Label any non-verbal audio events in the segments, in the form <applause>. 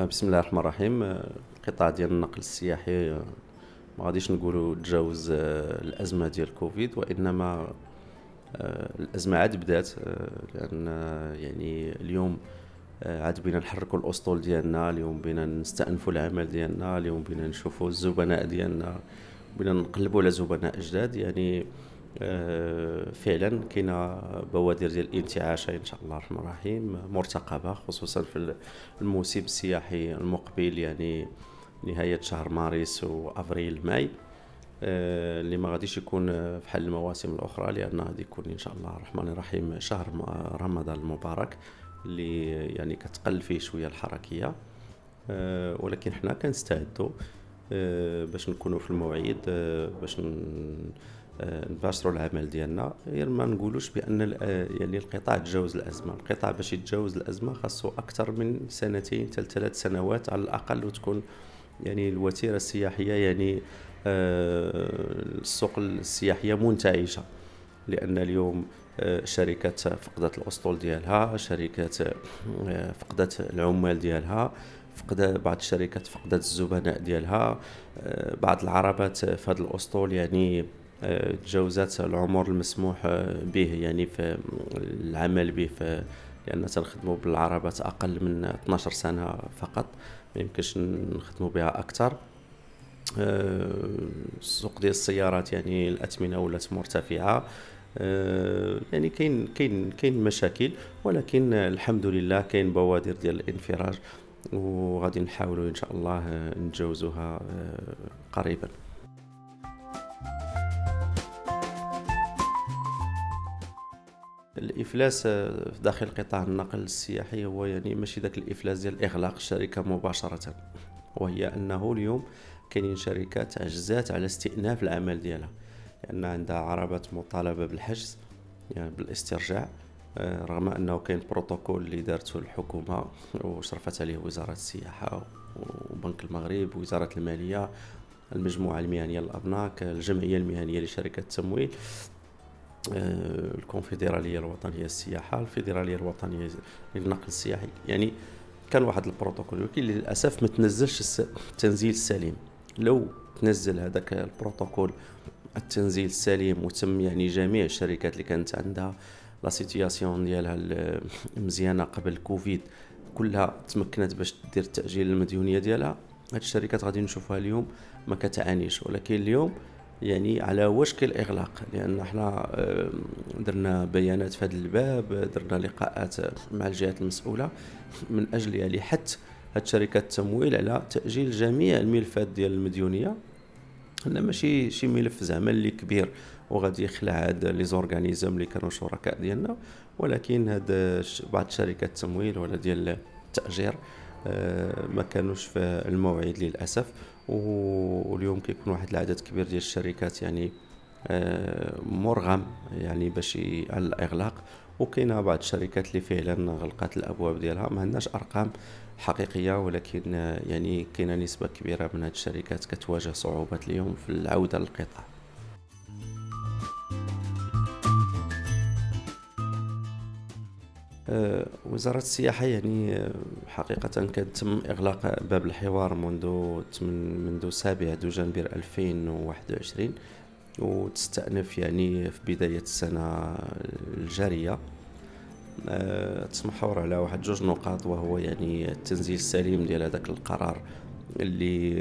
آه، بسم الله الرحمن الرحيم آه، القطاع ديال النقل السياحي آه، ما غاديش نقولوا تجاوز الازمه ديال كوفيد وانما الازمه عاد بدات لان يعني اليوم عاد بينا نحركوا الاسطول ديالنا اليوم بينا نستأنفوا العمل ديالنا اليوم بينا نشوفوا الزبناء ديالنا بينا نقلبوا على زبناء جداد يعني آه، فعلا كاينه بوادر ديال الانتعاشه ان شاء الله الرحمن الرحيم مرتقبه خصوصا في الموسم السياحي المقبل يعني نهايه شهر مارس وافريل ماي آه، اللي ما غاديش يكون بحال المواسم الاخرى لان غادي يكون ان شاء الله الرحمن الرحيم شهر رمضان المبارك اللي يعني كتقل فيه شويه الحركيه آه، ولكن حنا كنستعدوا باش نكونوا في الموعد باش ن... نباشروا العمل ديالنا غير ما نقولوش بان يعني القطاع تجاوز الازمه القطاع باش يتجاوز الازمه خاصو اكثر من سنتين حتى ثلاث سنوات على الاقل وتكون يعني الوتيره السياحيه يعني آه، السوق السياحيه منتعشه لان اليوم آه، شركات فقدت الاسطول ديالها شركات آه، فقدت العمال ديالها فقد بعض الشركات فقدت الزبناء ديالها بعض العربات في هذا الاسطول يعني تجاوزات العمر المسموح به يعني في العمل به في لان تنخدموا بالعربات اقل من 12 سنه فقط ما يمكنش نخدموا بها اكثر آه، السوق ديال السيارات يعني الاثمنه ولات مرتفعه آه، يعني كاين كاين كاين مشاكل ولكن الحمد لله كاين بوادر ديال الانفراج وغادي نحاولوا ان شاء الله نتجاوزوها آه، قريبا الافلاس آه، داخل قطاع النقل السياحي هو يعني ماشي ذاك الافلاس ديال اغلاق الشركه مباشره وهي انه اليوم كاينين شركات عجزات على استئناف العمل ديالها لان يعني عندها عربات مطالبه بالحجز يعني بالاسترجاع آه، رغم انه كاين بروتوكول اللي دارته الحكومه <laughs> وشرفت عليه وزاره السياحه وبنك المغرب وزاره الماليه المجموعه المهنيه للابناك الجمعيه المهنيه لشركه التمويل آه، الكونفدراليه الوطنيه للسياحه الفيدراليه الوطنيه للنقل السياحي يعني كان واحد البروتوكول ولكن للاسف ما تنزلش التنزيل السليم لو تنزل هذاك البروتوكول التنزيل السليم وتم يعني جميع الشركات اللي كانت عندها لا سيتياسيون ديالها مزيانه قبل كوفيد كلها تمكنت باش دير تاجيل المديونيه ديالها هاد الشركات غادي نشوفها اليوم ما كتعانيش ولكن اليوم يعني على وشك الاغلاق لان احنا درنا بيانات في هذا الباب درنا لقاءات مع الجهات المسؤوله من اجل يعني حث هاد شركات التمويل على تاجيل جميع الملفات ديال المديونيه لا ماشي شي ملف زعما اللي كبير وغادي يخلع هاد لي زورغانيزم اللي كانوا شركاء ديالنا ولكن هاد بعض شركات التمويل ولا ديال التاجير آه، ما كانوش في الموعد للاسف واليوم كيكون واحد العدد كبير ديال الشركات يعني آه، مرغم يعني باش على الاغلاق وكاينه بعض الشركات اللي فعلا غلقت الابواب ديالها ما عندناش ارقام حقيقيه ولكن آه، يعني كاينه نسبه كبيره من هاد الشركات كتواجه صعوبات اليوم في العوده للقطاع آه، وزارة السياحة يعني آه، حقيقة كان تم إغلاق باب الحوار منذ منذ سابع دجنبر 2021 وتستأنف يعني في بداية السنة الجارية آه، تسمحور على واحد جوج نقاط وهو يعني التنزيل السليم ديال هذاك القرار اللي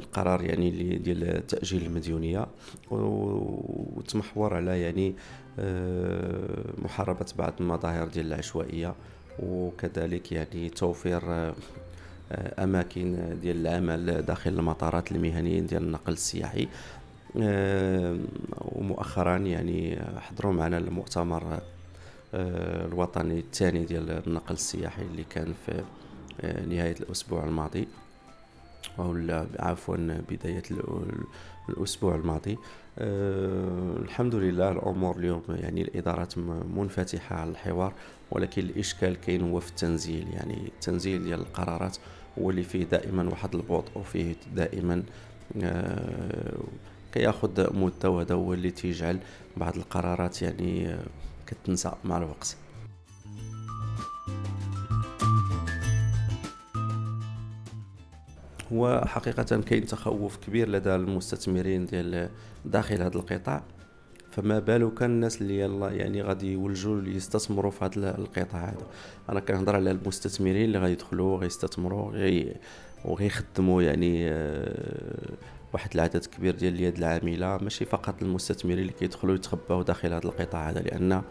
القرار يعني ديال تاجيل المديونيه وتمحور على يعني آه، محاربه بعض المظاهر ديال العشوائيه وكذلك يعني توفير آه، آه، اماكن ديال العمل داخل المطارات المهنيه ديال النقل السياحي ومؤخرا يعني حضروا معنا المؤتمر الوطني الثاني ديال النقل السياحي اللي كان في نهايه الاسبوع الماضي أو عفوا بداية الأسبوع الماضي أه الحمد لله الأمور اليوم يعني الإدارات منفتحة على الحوار ولكن الإشكال كاين هو في التنزيل يعني التنزيل ديال القرارات هو اللي فيه دائما واحد البطء وفيه دائما أه كياخد مده وهذا هو اللي تيجعل بعض القرارات يعني آه، كتنسى مع الوقت هو حقيقة كاين تخوف كبير لدى المستثمرين ديال داخل هذا القطاع فما بالك الناس اللي يلا يعني غادي يولجوا يستثمروا في هذا القطاع هذا انا كنهضر على المستثمرين اللي غادي يدخلوا غيستثمروا غي وغيخدموا يعني آه، واحد العدد كبير ديال اليد العامله ماشي فقط المستثمرين اللي كيدخلوا يتخباو داخل هذا القطاع هذا لان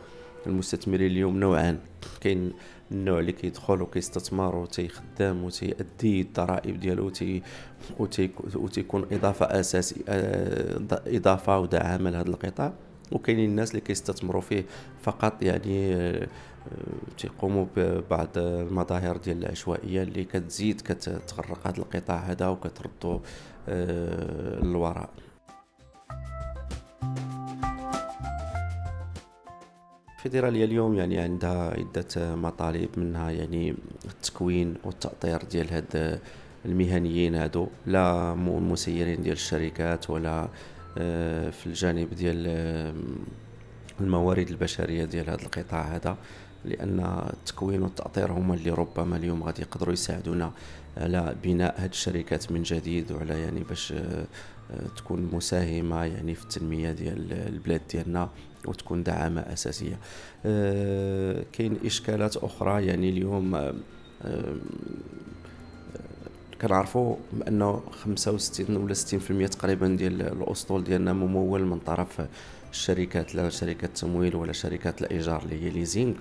المستثمرين اليوم نوعان كاين النوع اللي كيدخل وكيستثمر وتيخدم وتيأدي الضرائب ديالو وتي وتيكون اضافه اساسي آه، اضافه ودعامه لهذا القطاع وكاينين الناس اللي كيستثمروا فيه فقط يعني آه، تيقوموا ببعض المظاهر ديال العشوائيه اللي كتزيد كتغرق هذا القطاع هذا وكتردو آه، للوراء الفيدراليه اليوم يعني عندها عده مطالب منها يعني التكوين والتاطير ديال هاد المهنيين هادو لا مسيرين ديال الشركات ولا آه، في الجانب ديال الموارد البشريه ديال هذا القطاع هذا لان التكوين والتاطير هما اللي ربما اليوم غادي يقدروا يساعدونا على بناء هاد الشركات من جديد وعلى يعني باش آه، آه، تكون مساهمه يعني في التنميه ديال البلاد ديالنا وتكون دعامه اساسيه آه، كاين اشكالات اخرى يعني اليوم كنعرفوا بانه 65 ولا 60% تقريبا ديال الاسطول ديالنا ممول من طرف الشركات لا شركه التمويل ولا شركات الايجار اللي هي ليزينغ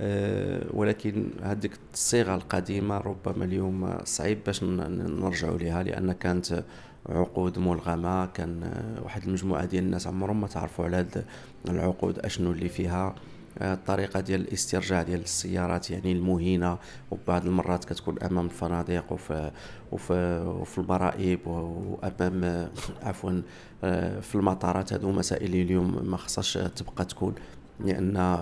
آه، ولكن هذيك الصيغه القديمه ربما اليوم صعيب باش نرجعوا لها لان كانت عقود ملغمه كان آه، واحد المجموعه ديال الناس عمرهم ما تعرفوا على هاد العقود اشنو اللي فيها آه، الطريقه ديال الاسترجاع ديال السيارات يعني المهينه وبعض المرات كتكون امام الفنادق وفي وفي, وفي البرائب وامام عفوا في المطارات هادو مسائل اليوم ما خصهاش تبقى تكون لان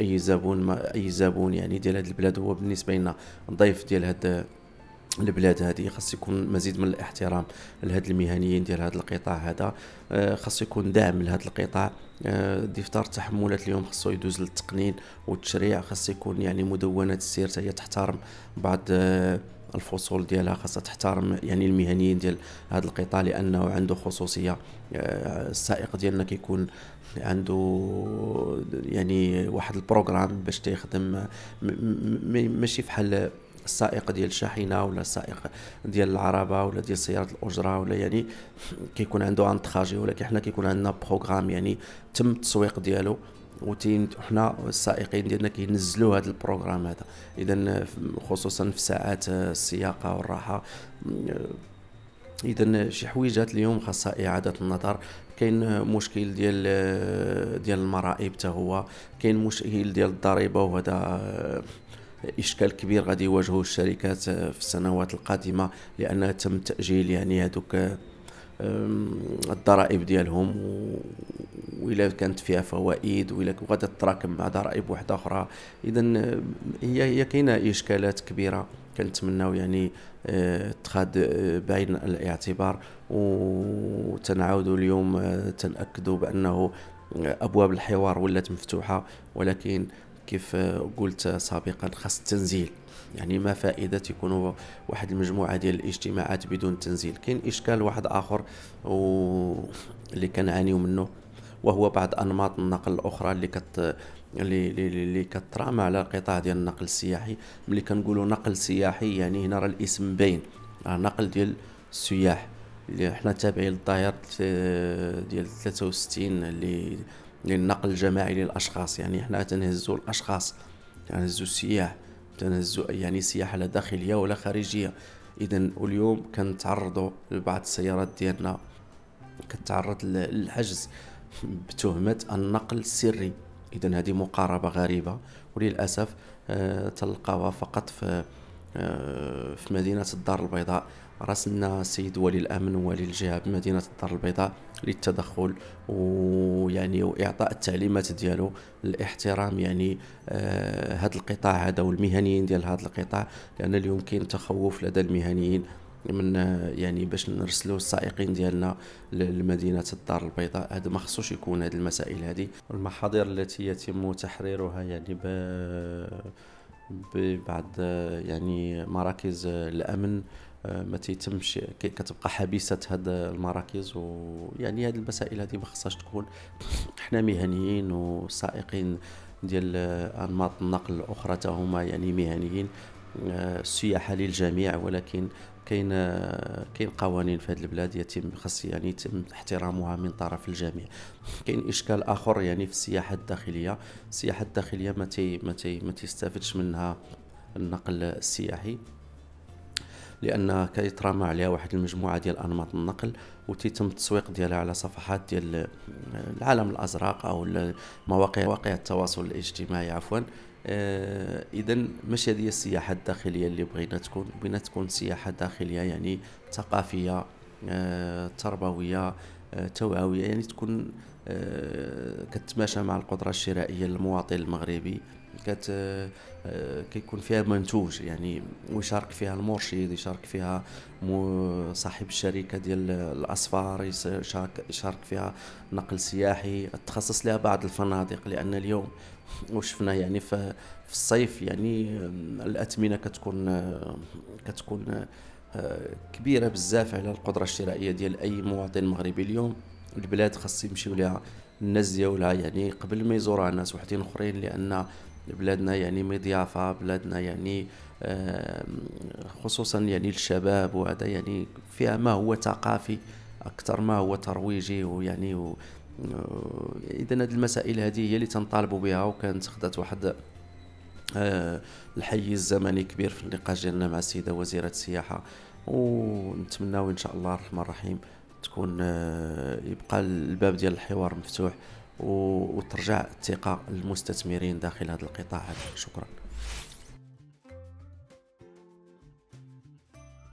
اي زبون ما اي زبون يعني ديال هاد البلاد هو بالنسبه لنا ضيف ديال هاد البلاد هذه خاص يكون مزيد من الاحترام لهاد المهنيين ديال هاد القطاع هذا آه، خاص يكون دعم لهاد القطاع آه، دفتر التحملات اليوم خاصو يدوز للتقنين والتشريع خاص يكون يعني مدونات السير هي تحترم بعض آه، الفصول ديالها خاصها تحترم يعني المهنيين ديال هذا القطاع لانه عنده خصوصيه السائق ديالنا كيكون عنده يعني واحد البروغرام باش تيخدم ماشي بحال السائق ديال الشاحنه ولا السائق ديال العربه ولا ديال سياره الاجره ولا يعني كيكون عنده ان تراجي ولكن حنا كيكون عندنا بروغرام يعني تم التسويق ديالو وتين حنا السائقين ديالنا كينزلوا هذا البروغرام هذا اذا خصوصا في ساعات السياقه والراحه اذا شي حويجات اليوم خاصها اعاده النظر كاين مشكل ديال ديال المرائب حتى هو كاين مشكل ديال الضريبه وهذا اشكال كبير غادي يواجهه الشركات في السنوات القادمه لانها تم تاجيل يعني هذوك الضرائب ديالهم وإلا كانت فيها فوائد وإلا غادي تتراكم مع ضرائب واحده اخرى اذا هي هي كاينه اشكالات كبيره كنتمناو يعني آه، تخاد آه، بعين الاعتبار وتنعاودوا اليوم آه، تنأكدوا بأنه أبواب الحوار ولات مفتوحة ولكن كيف قلت سابقا خاص التنزيل يعني ما فائدة تكون واحد المجموعة ديال الاجتماعات بدون تنزيل كاين إشكال واحد آخر و... اللي كنعانيو منه وهو بعض انماط النقل الاخرى اللي كت اللي اللي كترام على القطاع ديال النقل السياحي ملي كنقولوا نقل سياحي يعني هنا راه الاسم باين راه نقل ديال السياح اللي حنا تابعين للظاهرة ديال 63 اللي للنقل الجماعي للاشخاص يعني حنا تنهزوا الاشخاص تنهزوا السياح تنهزوا يعني سياحه لا داخليه ولا خارجيه اذا اليوم كنتعرضوا لبعض السيارات ديالنا كتعرض للحجز <laughs> بتهمه النقل السري اذا هذه مقاربه غريبه وللاسف آه، تلقاها فقط في آه، في مدينة الدار البيضاء راسلنا السيد ولي الأمن ولي الجهة بمدينة الدار البيضاء للتدخل ويعني وإعطاء التعليمات ديالو الاحترام يعني آه، هذا القطاع هذا والمهنيين ديال هذا القطاع لأن اليوم كاين تخوف لدى المهنيين من يعني باش نرسلوا السائقين ديالنا لمدينه الدار البيضاء هذا ما خصوش يكون هذه المسائل هذه المحاضر التي يتم تحريرها يعني ب ببعض يعني مراكز الامن آه، ما تيتمش كتبقى حبيسه هاد المراكز ويعني هاد المسائل هذه ما خصهاش تكون <laughs> حنا مهنيين وسائقين ديال انماط النقل الاخرى هما يعني مهنيين السياحه آه، للجميع ولكن كاين كاين قوانين في هذه البلاد يتم خاص يعني يتم احترامها من طرف الجميع كاين اشكال اخر يعني في السياحه الداخليه السياحه الداخليه ما تي ما تي ما تيستافدش منها النقل السياحي لان كيترمى عليها واحد المجموعه ديال انماط النقل وتيتم التسويق ديالها على صفحات ديال العالم الازرق او مواقع مواقع التواصل الاجتماعي عفوا آه، اذا ماشي هذه السياحه الداخليه اللي بغينا تكون بغينا تكون سياحه داخليه يعني ثقافيه آه، تربويه آه، توعويه يعني تكون كتماشى مع القدره الشرائيه للمواطن المغربي كت آه، كيكون فيها منتوج يعني ويشارك فيها المرشد يشارك فيها صاحب الشركه ديال الاسفار يشارك فيها نقل سياحي تخصص لها بعض الفنادق لان اليوم وشفنا يعني في الصيف يعني آه، الاثمنه كتكون آه، كتكون كبيره بزاف على القدره الشرائيه ديال اي مواطن مغربي اليوم البلاد خاص يمشيو ليها الناس دياولها يعني قبل ما يزورها ناس وحدين اخرين لان بلادنا يعني مضيافه بلادنا يعني خصوصا يعني الشباب وهذا يعني فيها ما هو ثقافي اكثر ما هو ترويجي ويعني و... آه، اذا هذه المسائل هذه هي اللي تنطالبوا بها وكانت خدات واحد آه، الحيز زمني كبير في النقاش ديالنا مع السيده وزيره السياحه ونتمنى ان شاء الله الرحمن الرحيم تكون آه، يبقى الباب ديال الحوار مفتوح وترجع الثقه للمستثمرين داخل هذا القطاع شكرا